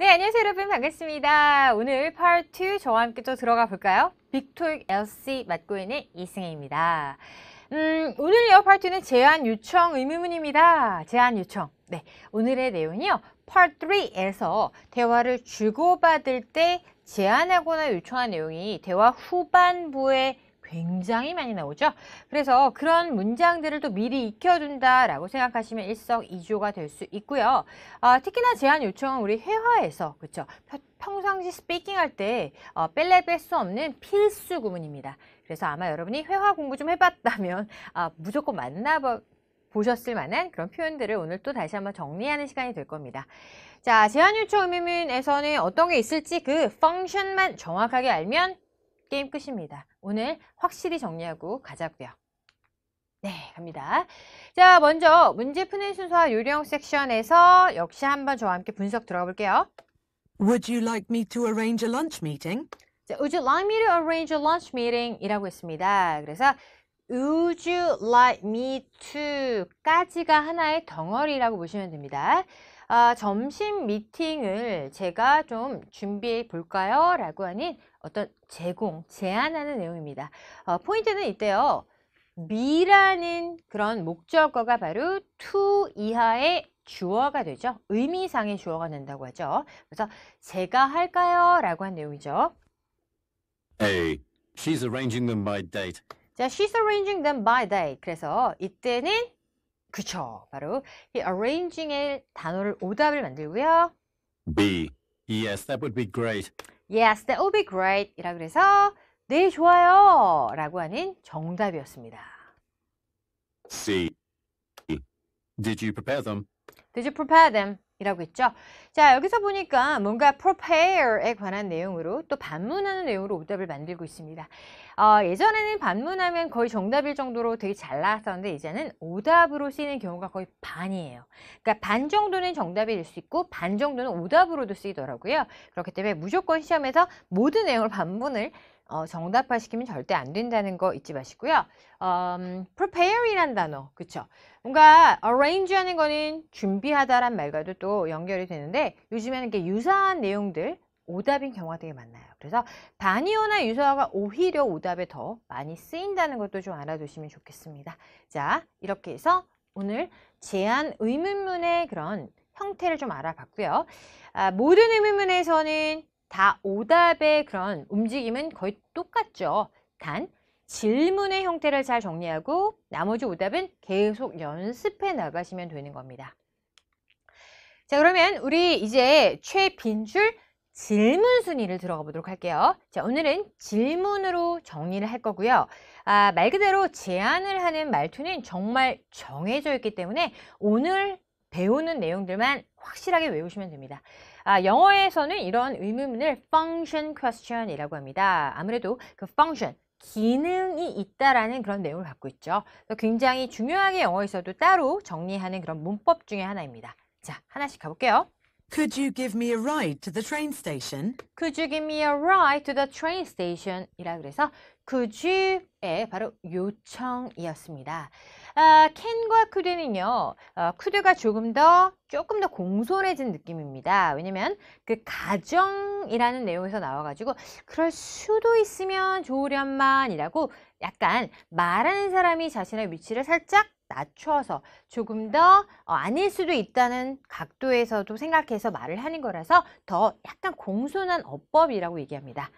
네, 안녕하세요 여러분 반갑습니다. 오늘 파트 2 저와 함께 또 들어가 볼까요? 빅토익 LC 맡고 있는 이승혜입니다. 음, 오늘요 파트는 제안 요청 의무문입니다. 제안 요청. 네, 오늘의 내용이요. 파트 3에서 대화를 주고받을 때 제안하거나 요청한 내용이 대화 후반부에 굉장히 많이 나오죠. 그래서 그런 문장들을 또 미리 익혀둔다라고 생각하시면 일석이조가 될 수 있고요. 아, 특히나 제한 요청은 우리 회화에서 그렇죠. 평상시 스피킹할 때 어, 뺄래 뺄 수 없는 필수 구문입니다. 그래서 아마 여러분이 회화 공부 좀 해봤다면 아, 무조건 만나보 보셨을 만한 그런 표현들을 오늘 또 다시 한번 정리하는 시간이 될 겁니다. 자, 제한 요청 의미문에서는 어떤 게 있을지 그 f u n c t i o n 만 정확하게 알면 게임 끝입니다. 오늘 확실히 정리하고 가자고요. 네, 갑니다. 자, 먼저 문제 푸는 순서와 요령 섹션에서 역시 한번 저와 함께 분석 들어가 볼게요. Would you like me to arrange a lunch meeting? 자, Would you like me to arrange a lunch meeting? 이라고 했습니다. 그래서 Would you like me to 까지가 하나의 덩어리라고 보시면 됩니다. 아, 점심 미팅을 제가 좀 준비해 볼까요? 라고 하는 어떤 제공, 제안하는 내용입니다. 어, 포인트는 이때요. 미라는 그런 목적어가 바로 to 이하의 주어가 되죠. 의미상의 주어가 된다고 하죠. 그래서 제가 할까요? 라고 한 내용이죠. Hey, she's arranging them by date. 자, she's arranging them by date. 그래서 이때는 그쵸. 바로 이 arranging의 단어를 오답을 만들고요. B. Yes, that would be great. Yes, that would be great. 이라 그래서 네, 좋아요. 라고 하는 정답이었습니다. C. Did you prepare them? Did you prepare them? 이라고 했죠. 자 여기서 보니까 뭔가 prepare에 관한 내용으로 또 반문하는 내용으로 오답을 만들고 있습니다. 어, 예전에는 반문하면 거의 정답일 정도로 되게 잘 나왔었는데 이제는 오답으로 쓰이는 경우가 거의 반이에요. 그러니까 반 정도는 정답이 될 수 있고 반 정도는 오답으로도 쓰이더라고요. 그렇기 때문에 무조건 시험에서 모든 내용을 반문을 어, 정답화시키면 절대 안 된다는 거 잊지 마시고요. 음, prepare이란 단어, 그쵸? 뭔가 arrange 하는 거는 준비하다란 말과도 또 연결이 되는데 요즘에는 이렇게 유사한 내용들 오답인 경우가 되게 많나요. 그래서 단위어나 유사어가 오히려 오답에 더 많이 쓰인다는 것도 좀 알아두시면 좋겠습니다. 자, 이렇게 해서 오늘 제한 의문문의 그런 형태를 좀 알아봤고요. 아, 모든 의문문에서는 다 오답의 그런 움직임은 거의 똑같죠. 단 질문의 형태를 잘 정리하고 나머지 오답은 계속 연습해 나가시면 되는 겁니다. 자 그러면 우리 이제 최빈줄 질문 순위를 들어가 보도록 할게요. 자 오늘은 질문으로 정리를 할 거고요. 아, 말 그대로 제안을 하는 말투는 정말 정해져 있기 때문에 오늘 배우는 내용들만 확실하게 외우시면 됩니다. 아, 영어에서는 이런 의문문을 function question이라고 합니다. 아무래도 그 function, 기능이 있다라는 그런 내용을 갖고 있죠. 굉장히 중요하게 영어에서도 따로 정리하는 그런 문법 중의 하나입니다. 자, 하나씩 가볼게요. Could you give me a ride to the train station? Could you give me a ride to the train station? 이라 그래서 could you의 바로 요청이었습니다. 아, 캔과 쿠드는요 어, 쿠드가 조금 더 조금 더 공손해진 느낌입니다 왜냐면 그 가정이라는 내용에서 나와가지고 그럴 수도 있으면 좋으련만 이라고 약간 말하는 사람이 자신의 위치를 살짝 낮춰서 조금 더 어, 아닐 수도 있다는 각도에서도 생각해서 말을 하는 거라서 더 약간 공손한 어법이라고 얘기합니다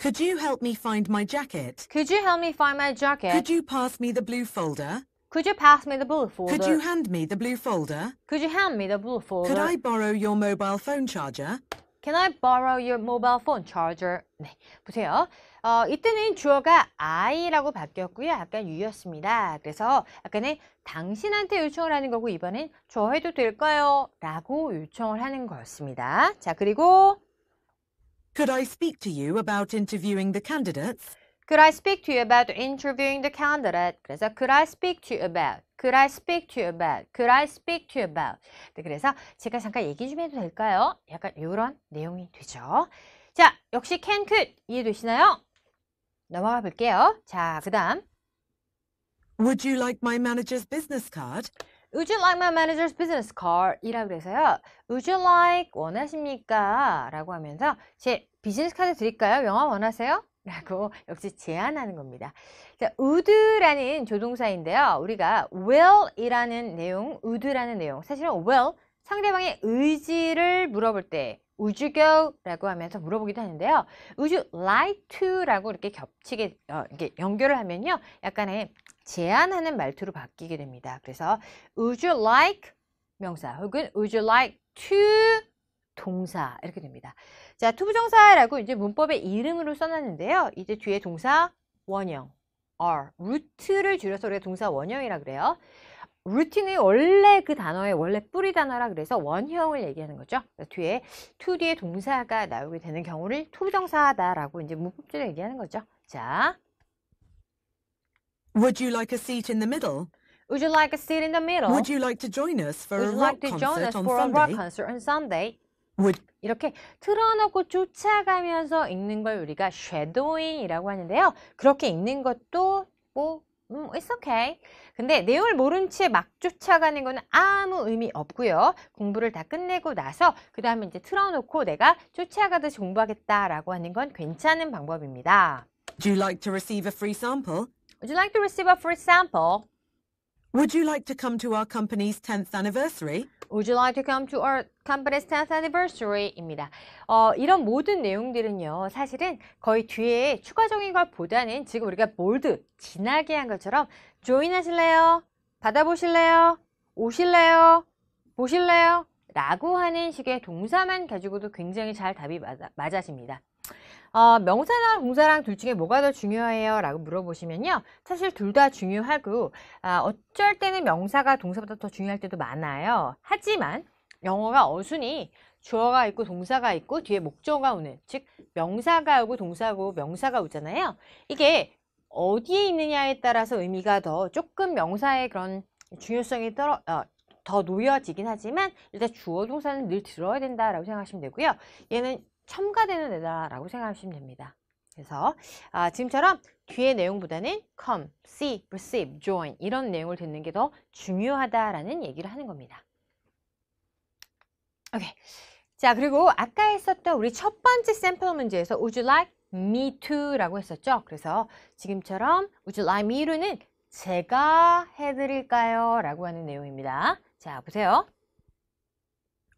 Could you help me find my jacket? Could you help me find my jacket? Could you pass me the blue folder? Could you pass me the blue folder? Could you hand me the blue folder? Could you hand me the blue folder? Could I borrow your mobile phone charger? Can I borrow your mobile phone charger? 네, 보세요. 어, 이때는 주어가 I라고 바뀌었고요. 약간 u 였습니다 그래서 약간의 당신한테 요청을 하는 거고 이번엔 저 해도 될까요? 라고 요청을 하는 거였습니다. 자, 그리고 Could I speak to you about interviewing the candidates? Could I speak to you about interviewing the candidate? 그래서 could I speak to you about? Could I speak to you about? Could I speak to you about? 네, 그래서 제가 잠깐 얘기 좀 해도 될까요? 약간 이런 내용이 되죠. 자, 역시 can, could 이해되시나요? 넘어가 볼게요. 자, 그 다음 Would you like my manager's business card? Would you like my manager's business card? 이라고 해서요. Would you like 원하십니까? 라고 하면서 제 비즈니스 카드 드릴까요? 영화 원하세요? 라고 역시 제안하는 겁니다. 자, would라는 조동사인데요. 우리가 will이라는 내용, would라는 내용. 사실은 will, 상대방의 의지를 물어볼 때 would you go? 라고 하면서 물어보기도 하는데요. would you like to? 라고 이렇게 겹치게, 어, 이렇게 연결을 하면요. 약간의 제안하는 말투로 바뀌게 됩니다. 그래서 would you like 명사 혹은 would you like to 동사 이렇게 됩니다. 자, 투부정사라고 이제 문법의 이름으로 써놨는데요. 이제 뒤에 동사 원형 are 루트를 줄여서 우리가 동사 원형이라 그래요. 루틴이 원래 그 단어의 원래 뿌리 단어라 그래서 원형을 얘기하는 거죠. 뒤에 to 뒤에 동사가 나오게 되는 경우를 투부정사다라고 이제 문법적으로 얘기하는 거죠. 자, Would you like a seat in the middle? Would you like a seat in the middle? Would you like to join us for Would a rock like concert on Sunday? would 이렇게 틀어놓고 쫓아가면서 읽는 걸 우리가 shadowing이라고 하는데요. 그렇게 읽는 것도 뭐 음, it's okay. 근데 내용을 모른 채 막 쫓아가는 거는 아무 의미 없고요. 공부를 다 끝내고 나서 그 다음에 이제 틀어놓고 내가 쫓아가듯이 공부하겠다라고 하는 건 괜찮은 방법입니다. Would you like to receive a free sample? Would you like to receive a free sample? Would you like to come to our company's 10th anniversary? Would you like to come to our company's 10th anniversary? 입니다. 어, 이런 모든 내용들은요. 사실은 거의 뒤에 추가적인 것보다는 지금 우리가 몰드, 진하게 한 것처럼 join 하실래요? 받아보실래요? 오실래요? 보실래요? 라고 하는 식의 동사만 가지고도 굉장히 잘 답이 맞아, 맞아집니다. 어, 명사나 동사랑 둘 중에 뭐가 더 중요해요? 라고 물어보시면요. 사실 둘 다 중요하고 아, 어쩔 때는 명사가 동사보다 더 중요할 때도 많아요. 하지만 영어가 어순이 주어가 있고 동사가 있고 뒤에 목적어가 오는 즉 명사가 오고 동사고 명사가 오잖아요. 이게 어디에 있느냐에 따라서 의미가 더 조금 명사의 그런 중요성이 떨어, 어, 더 놓여지긴 하지만 일단 주어 동사는 늘 들어야 된다라고 생각하시면 되고요. 얘는 첨가되는 애다라고 생각하시면 됩니다. 그래서 아, 지금처럼 뒤의 내용보다는 come, see, p e c e i v e join 이런 내용을 듣는 게 더 중요하다라는 얘기를 하는 겁니다. 오케이. 자 그리고 아까 했었던 우리 첫 번째 샘플 문제에서 would you like me to 라고 했었죠. 그래서 지금처럼 would you like me to는 제가 해드릴까요? 라고 하는 내용입니다. 자 보세요.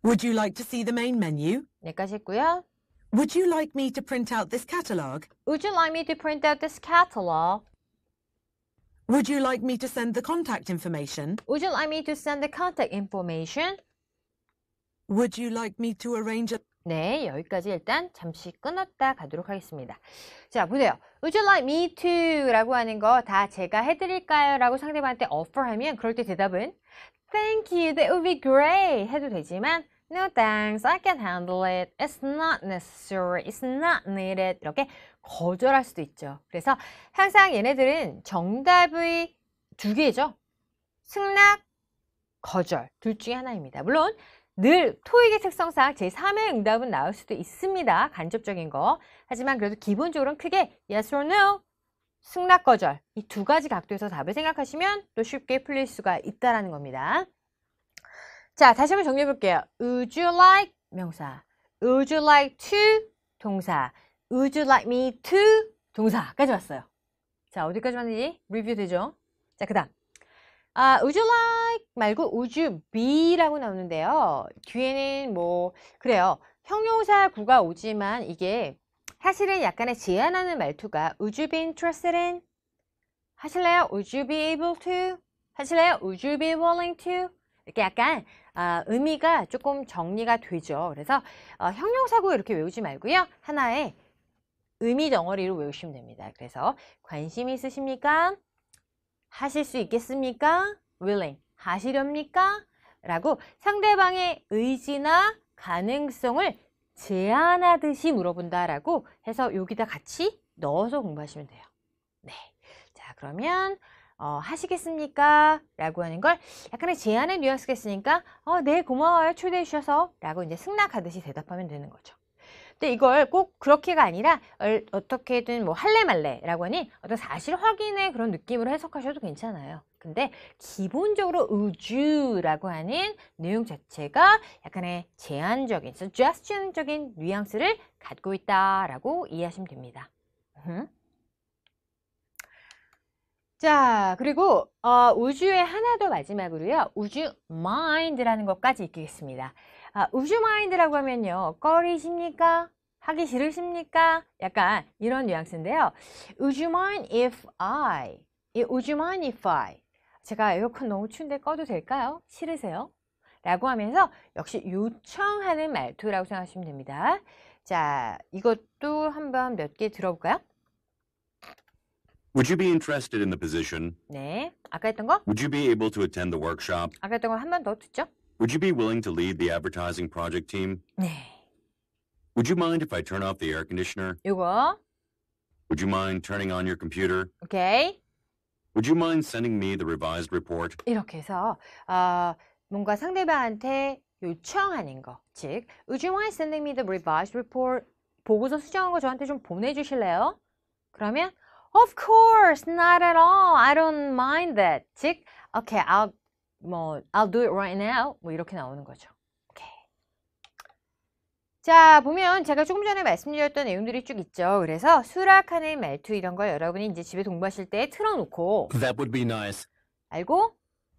Would you like to see the main menu? 여기까지 네, 했고요. Would you like me to print out this catalogue? Would you like me to print out this catalogue? Would you like me to send the contact information? Would you like me to send the contact information? Would you like me to arrange a... 네, 여기까지 일단 잠시 끊었다 가도록 하겠습니다. 자, 보세요. Would you like me to? 라고 하는 거 다 제가 해드릴까요? 라고 상대방한테 offer 하면 그럴 때 대답은 Thank you, that would be great 해도 되지만 No thanks, I can handle it. It's not necessary. It's not needed. 이렇게 거절할 수도 있죠. 그래서 항상 얘네들은 정답의 두 개죠. 승낙, 거절. 둘 중에 하나입니다. 물론 늘 토익의 특성상 제3의 응답은 나올 수도 있습니다. 간접적인 거. 하지만 그래도 기본적으로는 크게 yes or no, 승낙, 거절. 이 두 가지 각도에서 답을 생각하시면 또 쉽게 풀릴 수가 있다는 겁니다. 자, 다시 한번 정리해 볼게요. Would you like 명사, Would you like to 동사, Would you like me to 동사까지 왔어요. 자, 어디까지 왔는지 리뷰 되죠? 자, 그다음. 아, would you like 말고 would you be라고 나오는데요. 뒤에는 뭐 그래요. 형용사구가 오지만 이게 사실은 약간의 제안하는 말투가 would you be interested in 하실래요? would you be able to 하실래요? would you be willing to 이렇게 약간 어, 의미가 조금 정리가 되죠. 그래서 어, 형용사고 이렇게 외우지 말고요. 하나의 의미 덩어리로 외우시면 됩니다. 그래서 관심 있으십니까? 하실 수 있겠습니까? willing, 하시렵니까? 라고 상대방의 의지나 가능성을 제안하듯이 물어본다라고 해서 여기다 같이 넣어서 공부하시면 돼요. 네. 자, 그러면 어, 하시겠습니까? 라고 하는 걸 약간의 제안의 뉘앙스가 있으니까 어, 네 고마워요 초대해 주셔서 라고 이제 승낙하듯이 대답하면 되는 거죠. 근데 이걸 꼭 그렇게가 아니라 어떻게든 뭐 할래 말래라고 하니 어떤 사실 확인의 그런 느낌으로 해석하셔도 괜찮아요. 근데 기본적으로 우주라고 하는 내용 자체가 약간의 제한적인, suggestion적인 뉘앙스를 갖고 있다라고 이해하시면 됩니다. 자, 그리고 어, 우주의 하나 더 마지막으로요. 우주 마인드라는 것까지 익히겠습니다. 아, 우주 마인드라고 하면요. 꺼리십니까? 하기 싫으십니까? 약간 이런 뉘앙스인데요. Would you mind if I? Would you mind if I? 제가 에어컨 너무 추운데 꺼도 될까요? 싫으세요? 라고 하면서 역시 요청하는 말투라고 생각하시면 됩니다. 자, 이것도 한번 몇 개 들어볼까요? Would you be interested in the position? 네, 아까 했던 거? Would you be able to attend the workshop? 아까 했던 거 한 번 더 듣죠? Would you be willing to lead the advertising project team? 네, Would you mind if I turn off the air conditioner? 이거? Would you mind turning on your computer? 오케이. Would you mind sending me the revised report? 이렇게 해서 아, 뭔가 상대방한테 요청하는 거, 즉 Would you mind sending me the revised report? 보고서 수정한 거 저한테 좀 보내주실래요? 그러면 Of course, not at all. I don't mind that. 즉, okay, I'll 뭐 I'll do it right now. 뭐 이렇게 나오는 거죠. 자 보면 제가 조금 전에 말씀드렸던 내용들이 쭉 있죠. 그래서 수락하는 말투 이런 걸 여러분이 이제 집에 동거하실 때 틀어놓고 That would be nice. 알고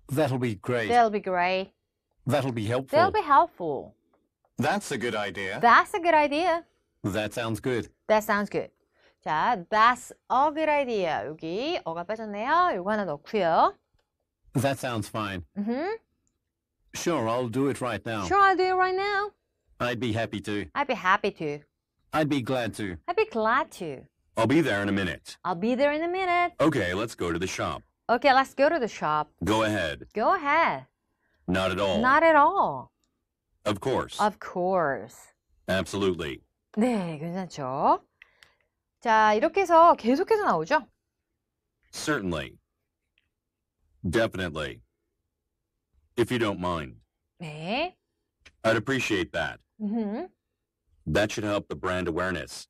That'll be great. That'll be great. That'll be helpful. That'll be helpful. That's a good idea. That's a good idea. That sounds good. That sounds good. 자, that's a good idea. 여기 어가 빠졌네요. 요거 하나 넣고요. That sounds fine. Mm-hmm. Sure, I'll do it right now. Sure, I'll do it right now. I'd be happy to. I'd be happy to. I'd be glad to. I'd be glad to. I'll be there in a minute. I'll be there in a minute. Okay, let's go to the shop. Okay, let's go to the shop. Go ahead. Go ahead. Not at all. Not at all. Of course. Of course. Absolutely. 네, 괜찮죠? 자, 이렇게 해서 계속해서 나오죠. Certainly. Definitely. If you don't mind. 네. I'd appreciate that. That should help the brand awareness.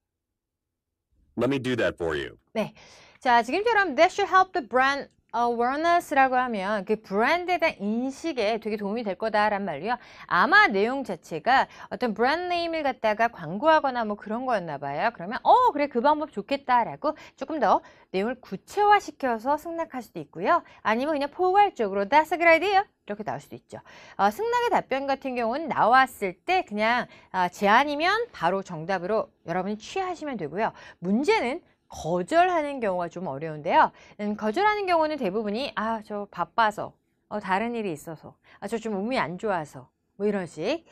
Let me do that for you. 네. 자, 지금처럼 that should help the brand awareness라고 하면 그 브랜드에 대한 인식에 되게 도움이 될 거다란 말이요. 아마 내용 자체가 어떤 브랜드 네임을 갖다가 광고하거나 뭐 그런 거였나 봐요. 그러면 어 그래 그 방법 좋겠다라고 조금 더 내용을 구체화시켜서 승낙할 수도 있고요. 아니면 그냥 포괄적으로 that's a good idea 이렇게 나올 수도 있죠. 어, 승낙의 답변 같은 경우는 나왔을 때 그냥 어, 제안이면 바로 정답으로 여러분이 취하시면 되고요. 문제는 거절하는 경우가 좀 어려운데요. 음, 거절하는 경우는 대부분이 아, 저 바빠서, 어, 다른 일이 있어서, 아, 저 좀 몸이 안 좋아서, 뭐 이런 식.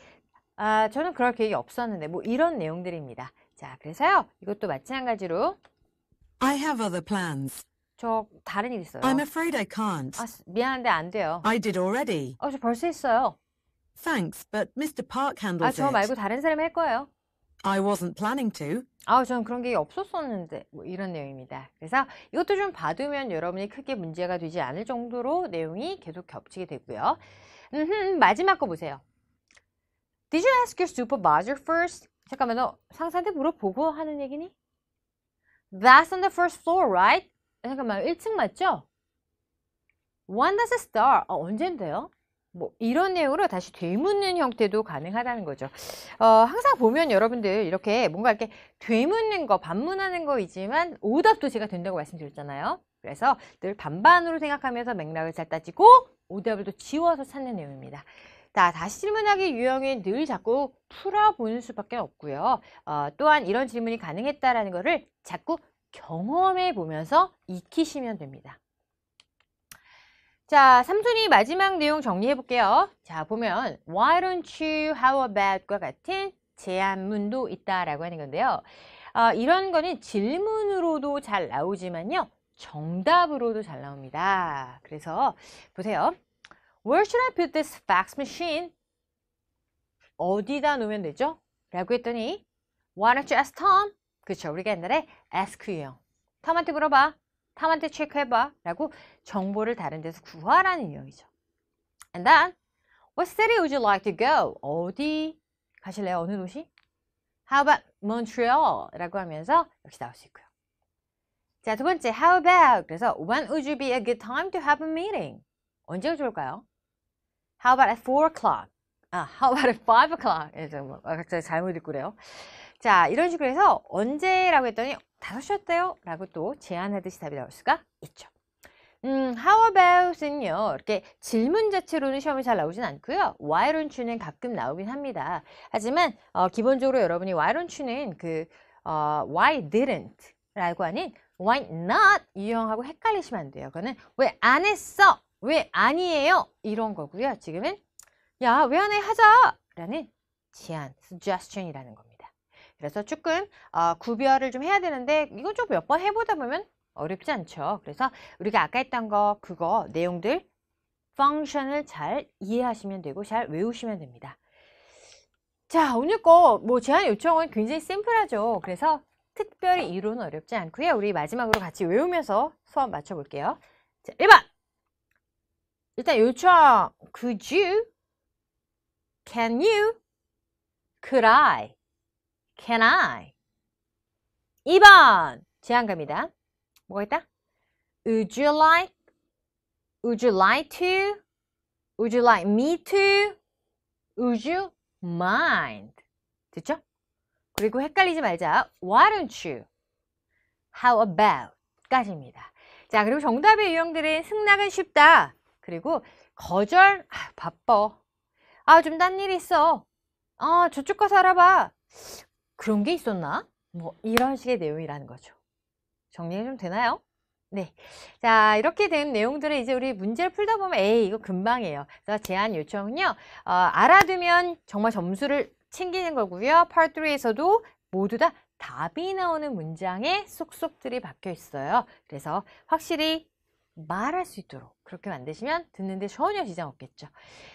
아, 저는 그럴 계획이 없었는데, 뭐 이런 내용들입니다. 자, 그래서요. 이것도 마찬가지로 I have other plans. 저 다른 일 있어요. I'm afraid I can't. 아, 미안한데 안 돼요. I did already. 어, 저 벌써 했어요. Thanks, but Mr. Park 아, handles it. 아, 저 말고 다른 사람이 할 거예요. I wasn't planning to. 아, 저는 그런 게 없었었는데 뭐 이런 내용입니다. 그래서 이것도 좀 봐두면 여러분이 크게 문제가 되지 않을 정도로 내용이 계속 겹치게 되고요. 음 마지막 거 보세요. Did you ask your supervisor first? 잠깐만요. 상사한테 물어보고 하는 얘기니? That's on the first floor, right? 잠깐만, 1층 맞죠? When does it start? 아, 언젠데요? 뭐 이런 내용으로 다시 되묻는 형태도 가능하다는 거죠. 어, 항상 보면 여러분들 이렇게 뭔가 이렇게 되묻는 거, 반문하는 거이지만 오답도 제가 된다고 말씀드렸잖아요. 그래서 늘 반반으로 생각하면서 맥락을 잘 따지고 오답을 또 지워서 찾는 내용입니다. 자, 다시 질문하기 유형은 늘 자꾸 풀어보는 수밖에 없고요. 어, 또한 이런 질문이 가능했다라는 것을 자꾸 경험해 보면서 익히시면 됩니다. 자, 삼순위 마지막 내용 정리해 볼게요. 자, 보면 Why don't you, how about과 같은 제안문도 있다라고 하는 건데요. 어, 이런 거는 질문으로도 잘 나오지만요. 정답으로도 잘 나옵니다. 그래서 보세요. Where should I put this fax machine? 어디다 놓으면 되죠? 라고 했더니 Why don't you ask Tom? 그렇죠. 우리가 옛날에 ask 형. 톰한테 물어봐. 탐한테 체크해봐 라고 정보를 다른 데서 구하라는 의미죠. And then, what city would you like to go? 어디 가실래요? 어느 도시? How about Montreal? 라고 하면서 역시 나올 수 있고요. 자, 두 번째, how about? 그래서 when would you be a good time to have a meeting? 언제가 좋을까요? How about at 4 o'clock? 아, how about at 5 o'clock? 예, 뭐, 갑자기 잘못 읽고 그래요. 자, 이런 식으로 해서 언제라고 했더니 다루셨대요? 라고 또 제안하듯이 답이 나올 수가 있죠. 음, how about은요, 이렇게 질문 자체로는 시험이 잘 나오진 않고요. why don't you는 가끔 나오긴 합니다. 하지만, 어, 기본적으로 여러분이 why don't you는 그, 어, why didn't 라고 하는 why not 유형하고 헷갈리시면 안 돼요. 그거는 왜 안 했어? 왜 아니에요? 이런 거고요. 지금은, 야, 왜 안 해? 하자! 라는 제안, suggestion이라는 겁니다. 그래서 축근 어, 구별을 좀 해야 되는데 이건 좀 몇 번 해보다 보면 어렵지 않죠. 그래서 우리가 아까 했던 거 그거 내용들 f u n c t i o n 을잘 이해하시면 되고 잘 외우시면 됩니다. 자 오늘 거 뭐제안 요청은 굉장히 심플하죠. 그래서 특별히 이론은 어렵지 않고요. 우리 마지막으로 같이 외우면서 수업 맞춰볼게요. 자 1번 일단 요청 Could you? Can you? Could I? Can I? 2번 제안갑니다. 뭐가 있다? Would you like? Would you like to? Would you like me to? Would you mind? 됐죠? 그리고 헷갈리지 말자. Why don't you? How about? 까지입니다. 자, 그리고 정답의 유형들은 승낙은 쉽다. 그리고 거절, 아, 바빠. 아, 좀 딴 일 있어. 아, 저쪽 가서 알아봐. 그런 게 있었나? 뭐 이런 식의 내용이라는 거죠. 정리가 좀 되나요? 네. 자, 이렇게 된 내용들을 이제 우리 문제를 풀다 보면 에이, 이거 금방이에요. 그래서 제안 요청은요. 어, 알아두면 정말 점수를 챙기는 거고요. Part 3에서도 모두 다 답이 나오는 문장에 쏙속들이 박혀 있어요. 그래서 확실히 말할 수 있도록 그렇게 만드시면 듣는데 전혀 지장 없겠죠.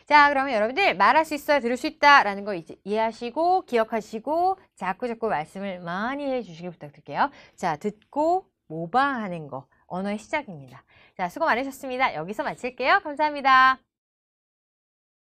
자 그러면 여러분들 말할 수 있어야 들을 수 있다라는 거 이제 이해하시고 기억하시고 자꾸자꾸 말씀을 많이 해주시길 부탁드릴게요. 자 듣고 모방하는 거 언어의 시작입니다. 자 수고 많으셨습니다. 여기서 마칠게요. 감사합니다.